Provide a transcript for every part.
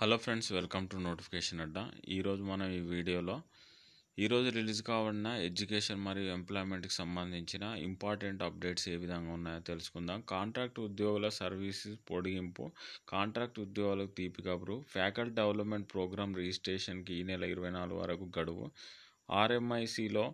hello friends welcome to notification Adda ఈరోజు మనం ఈ వీడియోలో ఈరోజు రిలీజ్ కావడిన ఎడ్యుకేషన్ మరియు ఎంప్లాయ్మెంట్కి సంబంధించిన ఇంపార్టెంట్ అప్డేట్స్ ఏ విధంగా ఉన్నాయో తెలుసుకుందాం కాంట్రాక్ట్ ఉద్యోగుల సర్వీసెస్ పొడిగింపు కాంట్రాక్ట్ ఉద్యోగులకు తీపి కబురు ఫ్యాకల్టీ డెవలప్మెంట్ ప్రోగ్రామ్ రిజిస్ట్రేషన్కి ఈ నెల ఇరవై నాలుగు వరకు గడువు ఆర్ఎంఐసిలో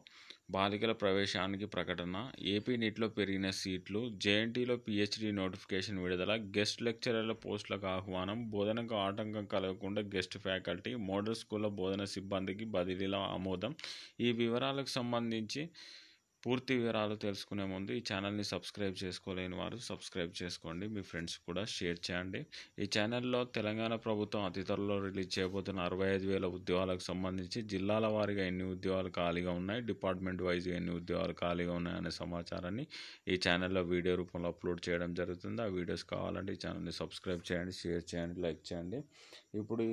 బాలికల ప్రవేశానికి ప్రకటన ఏపీ నీట్లో పెరిగిన సీట్లు జేఎన్టీలో పిహెచ్డి నోటిఫికేషన్ విడుదల గెస్ట్ లెక్చరర్ల పోస్టులకు ఆహ్వానం బోధనకు ఆటంకం కలగకుండా గెస్ట్ ఫ్యాకల్టీ మోడల్ స్కూల్లో బోధన సిబ్బందికి బదిలీల ఆమోదం ఈ వివరాలకు సంబంధించి పూర్తి వివరాలు తెలుసుకునే ముందు ఈ ఛానల్ని సబ్స్క్రైబ్ చేసుకోలేని వారు సబ్స్క్రైబ్ చేసుకోండి మీ ఫ్రెండ్స్ కూడా షేర్ చేయండి ఈ ఛానల్లో తెలంగాణ ప్రభుత్వం అతి త్వరలో రిలీజ్ చేయబోతున్న అరవై ఐదు వేల ఉద్యోగాలకు సంబంధించి జిల్లాల వారీగా ఎన్ని ఉద్యోగాలు ఖాళీగా ఉన్నాయి డిపార్ట్మెంట్ వైజ్గా ఎన్ని ఉద్యోగాలు ఖాళీగా ఉన్నాయనే సమాచారాన్ని ఈ ఛానల్లో వీడియో రూపంలో అప్లోడ్ చేయడం జరుగుతుంది ఆ వీడియోస్ కావాలంటే ఈ ఛానల్ని సబ్స్క్రైబ్ చేయండి షేర్ చేయండి లైక్ చేయండి ఇప్పుడు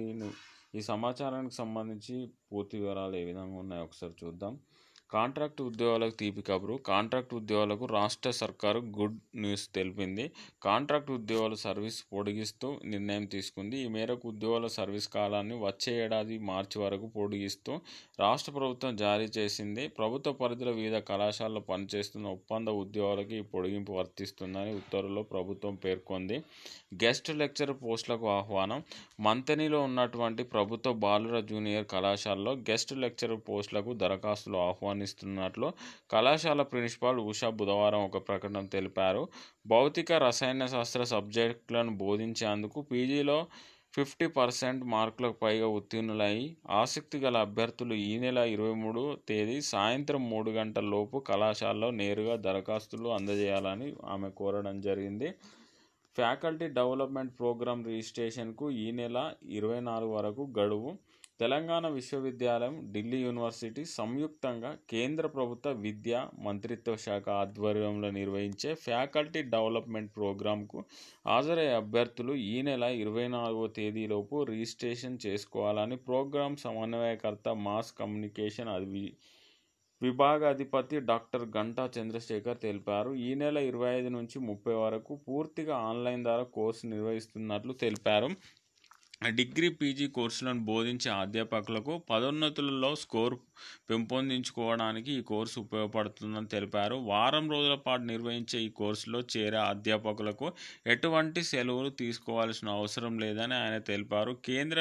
ఈ సమాచారానికి సంబంధించి పూర్తి వివరాలు ఏ విధంగా ఉన్నాయో ఒకసారి చూద్దాం కాంట్రాక్ట్ ఉద్యోగాలకు తీపి కబురు కాంట్రాక్ట్ ఉద్యోగాలకు రాష్ట్ర సర్కారు గుడ్ న్యూస్ తెలిపింది కాంట్రాక్ట్ ఉద్యోగాల సర్వీస్ పొడిగిస్తూ నిర్ణయం తీసుకుంది ఈ మేరకు ఉద్యోగాల సర్వీస్ కాలాన్ని వచ్చే ఏడాది మార్చి వరకు పొడిగిస్తూ రాష్ట్ర ప్రభుత్వం జారీ చేసింది ప్రభుత్వ పరిధిలో వివిధ కళాశాలలో పనిచేస్తున్న ఒప్పంద ఉద్యోగాలకు ఈ పొడిగింపు వర్తిస్తుందని ఉత్తర్వులో ప్రభుత్వం పేర్కొంది గెస్ట్ లెక్చర్ పోస్టులకు ఆహ్వానం మంతెనిలో ఉన్నటువంటి ప్రభుత్వ బాలుర జూనియర్ కళాశాలలో గెస్ట్ లెక్చర్ పోస్టులకు దరఖాస్తులు ఆహ్వానం రూపొందిస్తున్నట్లు కళాశాల ప్రిన్సిపాల్ ఉషా బుధవారం ఒక ప్రకటన తెలిపారు భౌతిక రసాయన శాస్త్ర సబ్జెక్టులను బోధించేందుకు పీజీలో ఫిఫ్టీ పర్సెంట్ మార్కులకు పైగా ఉత్తీర్ణులయ్యి ఆసక్తి గల అభ్యర్థులు ఈ నెల ఇరవై మూడు తేదీ సాయంత్రం మూడు గంటల లోపు కళాశాలలో నేరుగా దరఖాస్తులు అందజేయాలని ఆమె కోరడం జరిగింది ఫ్యాకల్టీ డెవలప్మెంట్ ప్రోగ్రాం రిజిస్ట్రేషన్కు ఈ నెల ఇరవై నాలుగు వరకు గడువు తెలంగాణ విశ్వవిద్యాలయం ఢిల్లీ యూనివర్సిటీ సంయుక్తంగా కేంద్ర ప్రభుత్వ విద్యా మంత్రిత్వ శాఖ ఆధ్వర్యంలో నిర్వహించే ఫ్యాకల్టీ డెవలప్మెంట్ ప్రోగ్రాంకు హాజరయ్యే అభ్యర్థులు ఈ నెల ఇరవై నాలుగో తేదీలోపు రిజిస్ట్రేషన్ చేసుకోవాలని ప్రోగ్రాం సమన్వయకర్త మాస్ కమ్యూనికేషన్ అది విభాగాధిపతి డాక్టర్ గంటా చంద్రశేఖర్ తెలిపారు ఈ నెల ఇరవై ఐదు నుంచి ముప్పై వరకు పూర్తిగా ఆన్లైన్ ద్వారా కోర్సు నిర్వహిస్తున్నట్లు తెలిపారు డిగ్రీ పీజీ కోర్సులను బోధించే అధ్యాపకులకు పదోన్నతులలో స్కోర్ పెంపొందించుకోవడానికి ఈ కోర్సు ఉపయోగపడుతుందని తెలిపారు వారం రోజుల పాటు నిర్వహించే ఈ కోర్సులో చేరే అధ్యాపకులకు ఎటువంటి సెలవులు తీసుకోవాల్సిన అవసరం లేదని ఆయన తెలిపారు కేంద్ర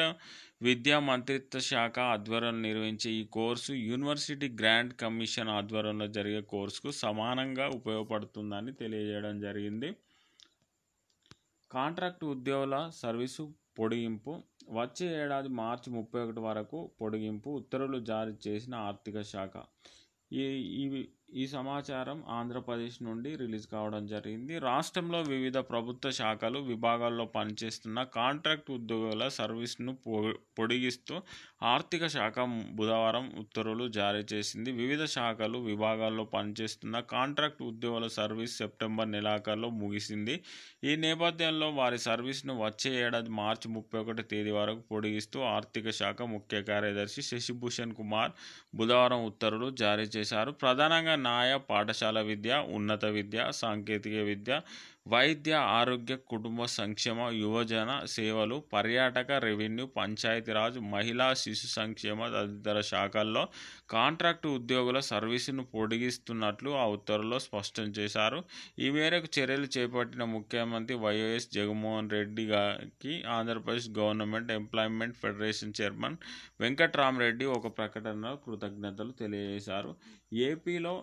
విద్యా మంత్రిత్వ శాఖ ఆధ్వర్యంలో నిర్వహించే ఈ కోర్సు యూనివర్సిటీ గ్రాంట్ కమిషన్ ఆధ్వర్యంలో జరిగే కోర్సుకు సమానంగా ఉపయోగపడుతుందని తెలియజేయడం జరిగింది కాంట్రాక్ట్ ఉద్యోగుల సర్వీసు పొడిగింపు వచ్చే ఏడాది మార్చి ముప్పై ఒకటి వరకు పొడిగింపు ఉత్తర్వులు జారీ చేసిన ఆర్థిక శాఖ ఈ ఈ సమాచారం ఆంధ్రప్రదేశ్ నుండి రిలీజ్ కావడం జరిగింది రాష్ట్రంలో వివిధ ప్రభుత్వ శాఖలు విభాగాల్లో పనిచేస్తున్న కాంట్రాక్ట్ ఉద్యోగుల సర్వీస్ను పొడిగిస్తూ ఆర్థిక శాఖ బుధవారం ఉత్తర్వులు జారీ చేసింది వివిధ శాఖలు విభాగాల్లో పనిచేస్తున్న కాంట్రాక్ట్ ఉద్యోగుల సర్వీస్ సెప్టెంబర్ నెలాఖరులో ముగిసింది ఈ నేపథ్యంలో వారి సర్వీస్ను వచ్చే ఏడాది మార్చి ముప్పై ఒకటి తేదీ వరకు పొడిగిస్తూ ఆర్థిక శాఖ ముఖ్య కార్యదర్శి శశిభూషణ్ కుమార్ బుధవారం ఉత్తర్వులు జారీ చేశారు ప్రధానంగా న్యాయ పాఠశాల విద్య ఉన్నత విద్య సాంకేతిక విద్య వైద్య ఆరోగ్య కుటుంబ సంక్షేమ యువజన సేవలు పర్యాటక రెవెన్యూ పంచాయతీరాజ్ మహిళా శిశు సంక్షేమ తదితర శాఖల్లో కాంట్రాక్టు ఉద్యోగుల సర్వీసును పొడిగిస్తున్నట్లు ఆ ఉత్తర్వుల్లో స్పష్టం చేశారు ఈ మేరకు చర్యలు చేపట్టిన ముఖ్యమంత్రి వైఎస్ జగన్మోహన్ రెడ్డి గారికి Andhra Pradesh government employment federation chairman Venkatrama Reddy ఒక ప్రకటనలో కృతజ్ఞతలు తెలియజేశారు ఏపీలో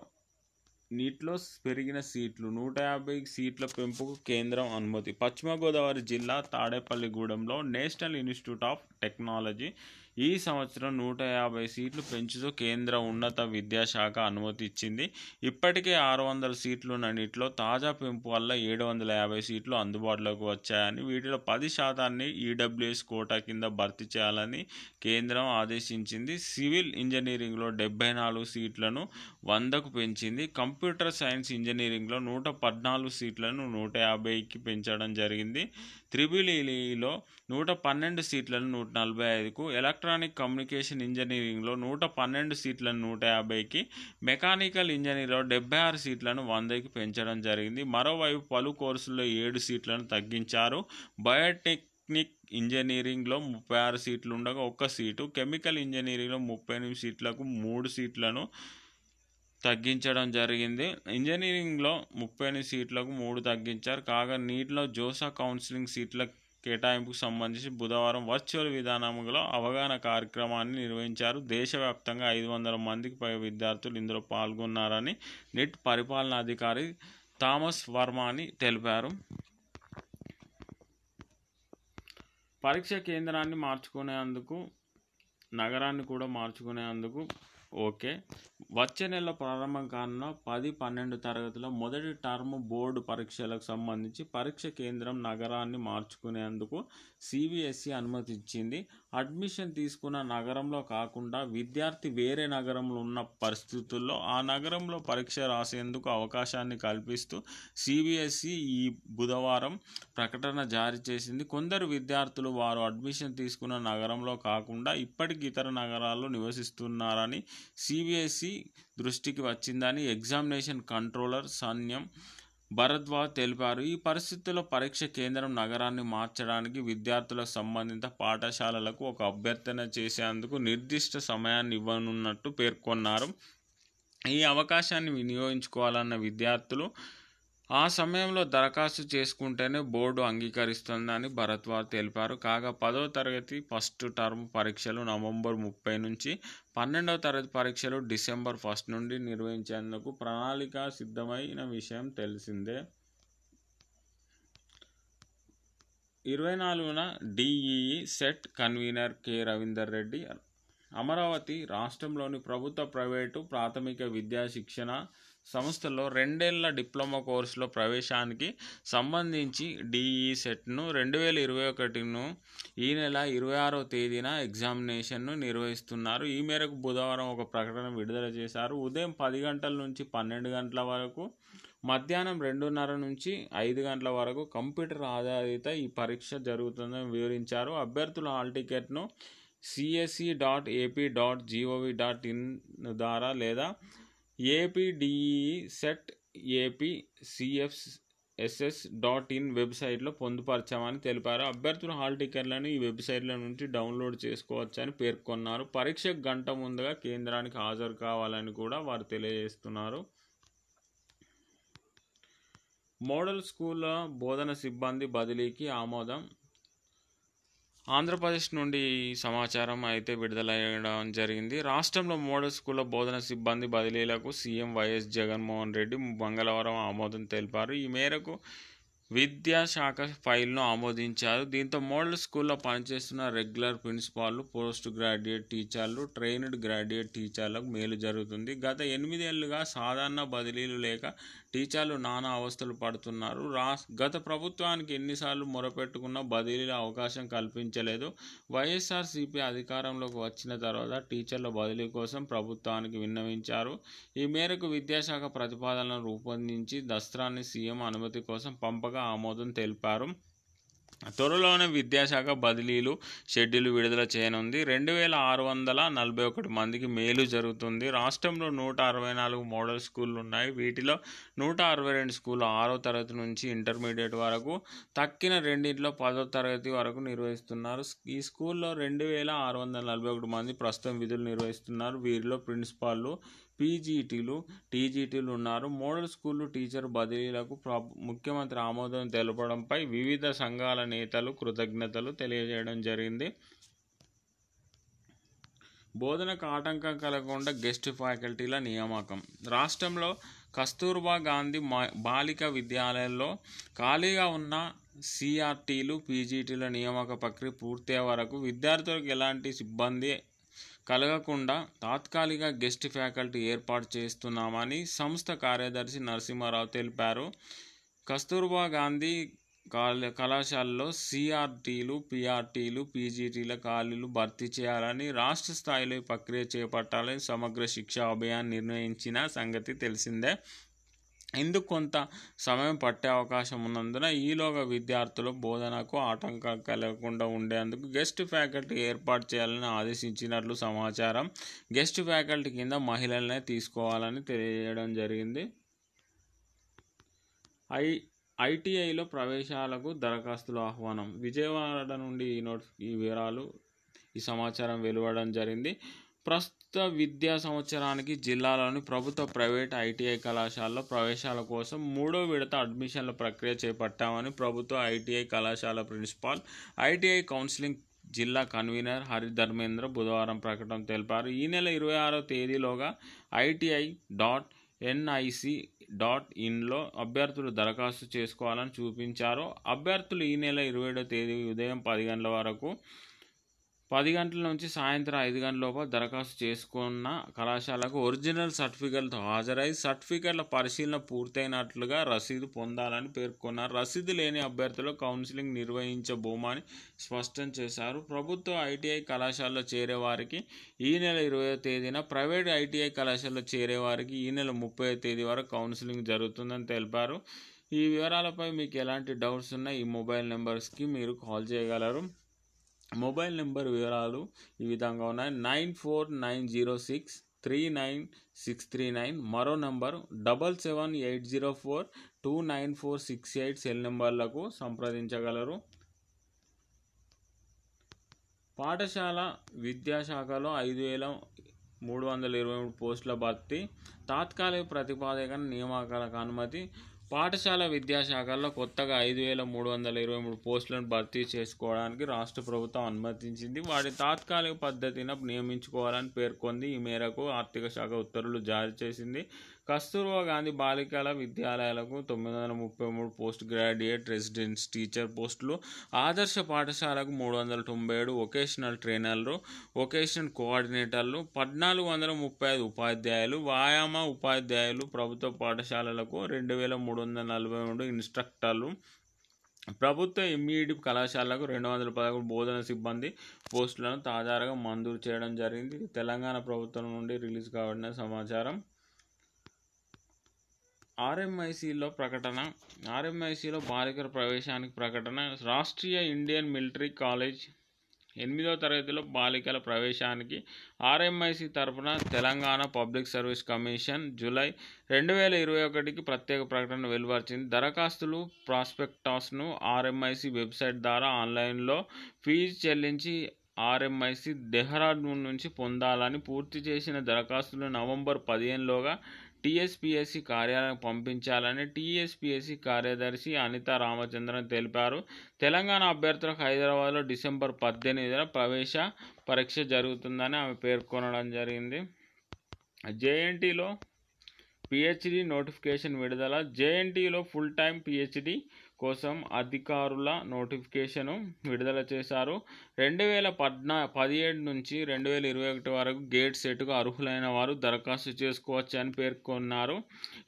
నీటిలో పెరిగిన సీట్లు నూట యాభై సీట్ల పెంపుకు కేంద్రం అనుమతి పశ్చిమ గోదావరి జిల్లా తాడేపల్లిగూడెంలో నేషనల్ ఇన్స్టిట్యూట్ ఆఫ్ టెక్నాలజీ ఈ సంవత్సరం నూట యాభై సీట్లు పెంచుతూ కేంద్ర ఉన్నత విద్యాశాఖ అనుమతి ఇచ్చింది ఇప్పటికే ఆరు వందల సీట్లు ఉన్నట్లో తాజా పెంపు వల్ల ఏడు వందల యాభై సీట్లు అందుబాటులోకి వచ్చాయని వీటిలో పది శాతాన్ని ఈడబ్ల్యూఎస్ కోటా కింద భర్తీ చేయాలని కేంద్రం ఆదేశించింది సివిల్ ఇంజనీరింగ్లో డెబ్బై నాలుగు సీట్లను వందకు పెంచింది కంప్యూటర్ సైన్స్ ఇంజనీరింగ్లో నూట పద్నాలుగు సీట్లను నూట యాభైకి పెంచడం జరిగింది త్రిబులీలో నూట పన్నెండు సీట్లను నూట నలభై ఐదుకు ఎలక్ట్రానిక్ కమ్యూనికేషన్ ఇంజనీరింగ్లో నూట పన్నెండు సీట్లను నూట యాభైకి మెకానికల్ ఇంజనీరింగ్లో డెబ్బై ఆరు సీట్లను వందకి పెంచడం జరిగింది మరోవైపు పలు కోర్సుల్లో ఏడు సీట్లను తగ్గించారు బయోటెక్ టెక్నిక్ ఇంజనీరింగ్లో ముప్పై ఆరు సీట్లు ఉండగా ఒక్క సీటు కెమికల్ ఇంజనీరింగ్లో ముప్పై ఎనిమిది సీట్లకు మూడు సీట్లను తగ్గించడం జరిగింది ఇంజనీరింగ్లో ముప్పై ఎనిమిది సీట్లకు మూడు తగ్గించారు కాగా నీటిలో జోసా కౌన్సిలింగ్ సీట్ల కేటాయింపుకు సంబంధించి బుధవారం వర్చువల్ విధానంలో అవగాహన కార్యక్రమాన్ని నిర్వహించారు దేశవ్యాప్తంగా ఐదు వందల మందికి పై విద్యార్థులు ఇందులో పాల్గొన్నారని నిట్ పరిపాలనాధికారి థామస్ వర్మాని తెలిపారు పరీక్ష కేంద్రాన్ని మార్చుకునేందుకు నగరాన్ని కూడా మార్చుకునేందుకు ఓకే వచ్చే నెల ప్రారంభం కానున్న పది పన్నెండు తరగతుల మొదటి టర్మ్ బోర్డు పరీక్షలకు సంబంధించి పరీక్ష కేంద్రం నగరాన్ని మార్చుకునేందుకు సిబిఎస్ఈ అనుమతి ఇచ్చింది అడ్మిషన్ తీసుకున్న నగరంలో కాకుండా విద్యార్థి వేరే నగరంలో ఉన్న పరిస్థితుల్లో ఆ నగరంలో పరీక్ష రాసేందుకు అవకాశాన్ని కల్పిస్తూ సిబిఎస్ఈ ఈ బుధవారం ప్రకటన జారీ చేసింది కొందరు విద్యార్థులు వారు అడ్మిషన్ తీసుకున్న నగరంలో కాకుండా ఇప్పటికి ఇతర నగరాల్లో నివసిస్తున్నారని సిబిఎస్ఈ దృష్టికి వచ్చిందని ఎగ్జామినేషన్ కంట్రోలర్ సైన్యం భరద్వాజ్ తెలిపారు ఈ పరిస్థితుల్లో పరీక్ష కేంద్రం నగరాన్ని మార్చడానికి విద్యార్థులకు సంబంధిత పాఠశాలలకు ఒక అభ్యర్థన చేసేందుకు నిర్దిష్ట సమయాన్ని ఇవ్వనున్నట్టు పేర్కొన్నారు ఈ అవకాశాన్ని వినియోగించుకోవాలన్న విద్యార్థులు ఆ సమయంలో దరఖాస్తు చేసుకుంటేనే బోర్డు అంగీకరిస్తుందని భరద్వాజ్ తెలిపారు కాగా పదవ తరగతి ఫస్ట్ టర్మ్ పరీక్షలు నవంబర్ ముప్పై నుంచి పన్నెండవ తరగతి పరీక్షలు డిసెంబర్ ఫస్ట్ నుండి నిర్వహించేందుకు ప్రణాళిక సిద్ధమైన విషయం తెలిసిందే ఇరవై నాలుగున DEECET convener K Ravinder Reddy Amaravati రాష్ట్రంలోని ప్రభుత్వ ప్రైవేటు ప్రాథమిక విద్యా శిక్షణ సంస్థలో రెండేళ్ల డిప్లొమా కోర్సులో ప్రవేశానికి సంబంధించి డిఈ సెట్ను రెండు వేల ఇరవై ఒకటిను ఈ నెల ఇరవై ఆరో తేదీన ఎగ్జామినేషన్ను నిర్వహిస్తున్నారు ఈ మేరకు బుధవారం ఒక ప్రకటన విడుదల చేశారు ఉదయం పది గంటల నుంచి పన్నెండు గంటల వరకు మధ్యాహ్నం రెండున్నర నుంచి ఐదు గంటల వరకు కంప్యూటర్ ఆధారిత ఈ పరీక్ష జరుగుతుందని వివరించారు అభ్యర్థుల హాల్ టికెట్ను CSE dot AP dot GOV dot in ద్వారా లేదా APDEECET AP CFSS dot in ఇన్ వెబ్సైట్లో పొందుపరచామని తెలిపారు అభ్యర్థుల హాల్ టికెట్లను ఈ వెబ్సైట్ల నుంచి డౌన్లోడ్ చేసుకోవచ్చని పేర్కొన్నారు పరీక్ష గంట ముందుగా కేంద్రానికి హాజరు కావాలని కూడా వారు తెలియజేస్తున్నారు మోడల్ స్కూళ్ళ బోధన సిబ్బంది బదిలీకి ఆమోదం ఆంధ్రప్రదేశ్ నుండి సమాచారం అయితే విడుదలయ్యడం జరిగింది రాష్ట్రంలో మోడల్ స్కూళ్ల బోధన సిబ్బంది బదిలీలకు సీఎం వైఎస్ జగన్మోహన్ రెడ్డి మంగళవారం ఆమోదం తెలిపారు ఈ మేరకు విద్యాశాఖ ఫైల్ను ఆమోదించారు దీంతో మోడల్ స్కూల్లో పనిచేస్తున్న రెగ్యులర్ ప్రిన్సిపాల్లు పోస్ట్ గ్రాడ్యుయేట్ టీచర్లు ట్రైన్డ్ గ్రాడ్యుయేట్ టీచర్లకు మేలు జరుగుతుంది గత ఎనిమిదేళ్లుగా సాధారణ బదిలీలు లేక టీచర్లు నానా అవస్థలు పడుతున్నారు రా గత ప్రభుత్వానికి ఎన్నిసార్లు మొరపెట్టుకున్న బదిలీల అవకాశం కల్పించలేదు వైఎస్ఆర్సీపీ అధికారంలోకి వచ్చిన తర్వాత టీచర్ల బదిలీ కోసం ప్రభుత్వానికి విన్నవించారు ఈ మేరకు విద్యాశాఖ ప్రతిపాదనలు రూపొందించి దస్త్రాన్ని సీఎం అనుమతి కోసం పంపగా ఆమోదం తెలిపారు త్వరలోనే విద్యాశాఖ బదిలీలు షెడ్యూల్ విడుదల చేయనుంది రెండు వేల ఆరు వందల నలభై ఒకటి మందికి మేలు జరుగుతుంది రాష్ట్రంలో నూట అరవై నాలుగు మోడల్ స్కూళ్ళు ఉన్నాయి వీటిలో నూట అరవై రెండు స్కూళ్ళు ఆరో తరగతి నుంచి ఇంటర్మీడియట్ వరకు తక్కిన రెండింటిలో పదో తరగతి వరకు నిర్వహిస్తున్నారు ఈ స్కూల్లో రెండు వేల ఆరు వందల నలభై ఒకటి మంది ప్రస్తుతం విధులు నిర్వహిస్తున్నారు వీరిలో ప్రిన్సిపాల్లు పీజీటీలు టీజీటీలు ఉన్నారు మోడల్ స్కూళ్ళు టీచర్ బదిలీలకు ముఖ్యమంత్రి ఆమోదం తెలపడంపై వివిధ సంఘాల నేతలు కృతజ్ఞతలు తెలియజేయడం జరిగింది బోధనకు ఆటంకం కలగకుండా గెస్ట్ ఫ్యాకల్టీల నియామకం రాష్ట్రంలో కస్తూర్బా గాంధీ బాలిక విద్యాలయంలో ఖాళీగా ఉన్న సిఆర్టీలు పీజీటీల నియామక ప్రక్రియ పూర్తయ్యే వరకు విద్యార్థులకు ఎలాంటి సిబ్బంది కలగకుండా తాత్కాలిక గెస్ట్ ఫ్యాకల్టీ ఏర్పాటు చేస్తున్నామని సంస్థ కార్యదర్శి నరసింహారావు తెలిపారు కస్తూర్బా గాంధీ కళాశాలలో సిఆర్టీలు పిఆర్టీలు పీజీటీల ఖాళీలు భర్తీ చేయాలని రాష్ట్ర స్థాయిలో ప్రక్రియ చేపట్టాలని సమగ్ర శిక్షా అభియాన్ నిర్ణయించిన సంగతి తెలిసిందే ఇందుకు కొంత సమయం పట్టే అవకాశం ఉన్నందున ఈలోగా విద్యార్థులు బోధనకు ఆటంకం కలగకుండా ఉండేందుకు గెస్ట్ ఫ్యాకల్టీ ఏర్పాటు చేయాలని ఆదేశించినట్లు సమాచారం గెస్ట్ ఫ్యాకల్టీ కింద మహిళలనే తీసుకోవాలని తెలియజేయడం జరిగింది ఐ ఐటీఐలో ప్రవేశాలకు దరఖాస్తులు ఆహ్వానం విజయవాడ నుండి ఈ నోట్ ఈ వివరాలు ఈ సమాచారం వెలువడం జరిగింది ప్రస్ ప్రస్తుత విద్యా సంవత్సరానికి జిల్లాలోని ప్రభుత్వ ప్రైవేట్ ఐటీఐ కళాశాలలో ప్రవేశాల కోసం మూడో విడత అడ్మిషన్ల ప్రక్రియ చేపట్టామని ప్రభుత్వ ఐటీఐ కళాశాల ప్రిన్సిపాల్ ఐటీఐ కౌన్సిలింగ్ జిల్లా కన్వీనర్ హరిధర్మేంద్ర బుధవారం ప్రకటన తెలిపారు ఈ నెల ఇరవై ఆరో తేదీలోగా ఐటీఐ డాట్ ఎన్ఐసి డాట్ ఇన్లో అభ్యర్థులు దరఖాస్తు చేసుకోవాలని చూపించారు అభ్యర్థులు ఈ నెల ఇరవై ఏడో తేదీ ఉదయం పది గంటల వరకు పది గంటల నుంచి సాయంత్రం ఐదు గంటల లోపల దరఖాస్తు చేసుకున్న కళాశాలకు ఒరిజినల్ సర్టిఫికెట్లతో హాజరై సర్టిఫికెట్ల పరిశీలన పూర్తయినట్లుగా రసీదు పొందాలని పేర్కొన్నారు రసీదు లేని అభ్యర్థులు కౌన్సిలింగ్ నిర్వహించబోమని స్పష్టం చేశారు ప్రభుత్వ ఐటీఐ కళాశాలలో చేరే వారికి ఈ నెల ఇరవై తేదీన ప్రైవేట్ ఐటీఐ కళాశాలలో చేరే వారికి ఈ నెల ముప్పై తేదీ వరకు కౌన్సిలింగ్ జరుగుతుందని తెలిపారు ఈ వివరాలపై మీకు ఎలాంటి డౌట్స్ ఉన్నాయి ఈ మొబైల్ నెంబర్స్కి మీరు కాల్ చేయగలరు మొబైల్ నెంబర్ వివరాలు ఈ విధంగా ఉన్నాయి nine four nine zero six three nine six three nine మరో number double seven eight zero four two nine four six eight cell నెంబర్లకు సంప్రదించగలరు పాఠశాల విద్యాశాఖలో ఐదు వేల మూడు వందల ఇరవై మూడు పోస్టుల భర్తీ తాత్కాలిక ప్రతిపాదక నియామకాలకు అనుమతి పాఠశాల విద్యాశాఖల్లో కొత్తగా ఐదు వేల మూడు వందల ఇరవై మూడు పోస్టులను భర్తీ చేసుకోవడానికి రాష్ట్ర ప్రభుత్వం అనుమతించింది వాటి తాత్కాలిక పద్ధతిన నియమించుకోవాలని పేర్కొంది ఈ మేరకు ఆర్థిక శాఖ ఉత్తర్వులు జారీ చేసింది కస్తూర్బా గాంధీ బాలికల విద్యాలయాలకు తొమ్మిది వందల ముప్పై మూడు పోస్ట్ గ్రాడ్యుయేట్ రెసిడెన్స్ టీచర్ పోస్టులు ఆదర్శ పాఠశాలకు మూడు వందల తొంభై ఏడు వొకేషనల్ ట్రైనర్లు వొకేషనల్ కోఆర్డినేటర్లు పద్నాలుగు వందల ముప్పై ఐదు ఉపాధ్యాయులు వ్యాయామ ఉపాధ్యాయులు ప్రభుత్వ పాఠశాలలకు రెండు వేల మూడు వందల నలభై మూడు ఇన్స్ట్రక్టర్లు ప్రభుత్వ ఇమ్మీడియట్ కళాశాలకు రెండు వందల పదకొండు బోధన సిబ్బంది పోస్టులను తాజాగా మంజూరు చేయడం జరిగింది తెలంగాణ ప్రభుత్వం నుండి రిలీజ్ కావడిన సమాచారం ఆర్ఎంఐసిలో ప్రకటన ఆర్ఎంఐసిలో బాలికల ప్రవేశానికి ప్రకటన రాష్ట్రీయ ఇండియన్ మిలిటరీ కాలేజ్ ఎనిమిదో తరగతిలో బాలికల ప్రవేశానికి ఆర్ఎంఐసి తరఫున Telangana public service commission July రెండు వేల ఇరవై ఒకటికి ప్రత్యేక ప్రకటన వెలువరిచింది దరఖాస్తులు ప్రాస్పెక్టాస్ను ఆర్ఎంఐసి వెబ్సైట్ ద్వారా ఆన్లైన్లో ఫీజు చెల్లించి ఆర్ఎంఐసి దెహ్రాడూన్ నుంచి పొందాలని పూర్తి చేసిన దరఖాస్తులు నవంబర్ పదిహేనులోగా టీఎస్పీఎస్సీ కార్యాలయం పంపించాలని టీఎస్పీఎస్సీ కార్యదర్శి అనితా రామచంద్రన్ తెలిపారు తెలంగాణ అభ్యర్థులకు హైదరాబాద్లో డిసెంబర్ పద్దెనిమిదిన ప్రవేశ పరీక్ష జరుగుతుందని ఆమె పేర్కొనడం జరిగింది జేఎన్టీలో పిహెచ్డి నోటిఫికేషన్ విడుదల జేఎన్టీలో ఫుల్ టైం పిహెచ్డి కోసం అధికారుల నోటిఫికేషను విడుదల చేశారు రెండు వేల పద్నా పదిహేడు నుంచి రెండు వేల ఇరవై ఒకటి వరకు గేట్ సెట్కు అర్హులైన వారు దరఖాస్తు చేసుకోవచ్చు అని పేర్కొన్నారు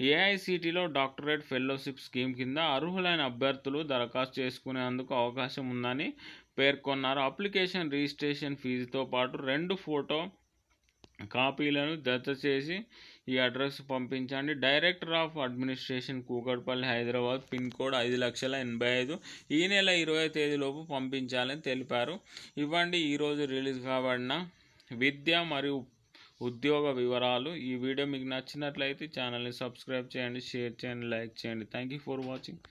ఏఐసిటీలో డాక్టరేట్ ఫెలోషిప్ స్కీమ్ కింద అర్హులైన అభ్యర్థులు దరఖాస్తు చేసుకునేందుకు అవకాశం ఉందని పేర్కొన్నారు అప్లికేషన్ రిజిస్ట్రేషన్ ఫీజుతో పాటు రెండు ఫోటో కాపీలను దత్త చేసి ఈ అడ్రస్ పంపించండి director of administration Kukatpally Hyderabad pin code ఐదు లక్షల ఎనభై ఐదు ఈ నెల ఇరవై తేదీలోపు పంపించాలని తెలిపారు ఇవ్వండి ఈరోజు రిలీజ్ కాబడిన విద్య మరియు ఉద్యోగ వివరాలు ఈ వీడియో మీకు నచ్చినట్లయితే ఛానల్ని సబ్స్క్రైబ్ చేయండి షేర్ చేయండి లైక్ చేయండి థ్యాంక్ యూ ఫర్ వాచింగ్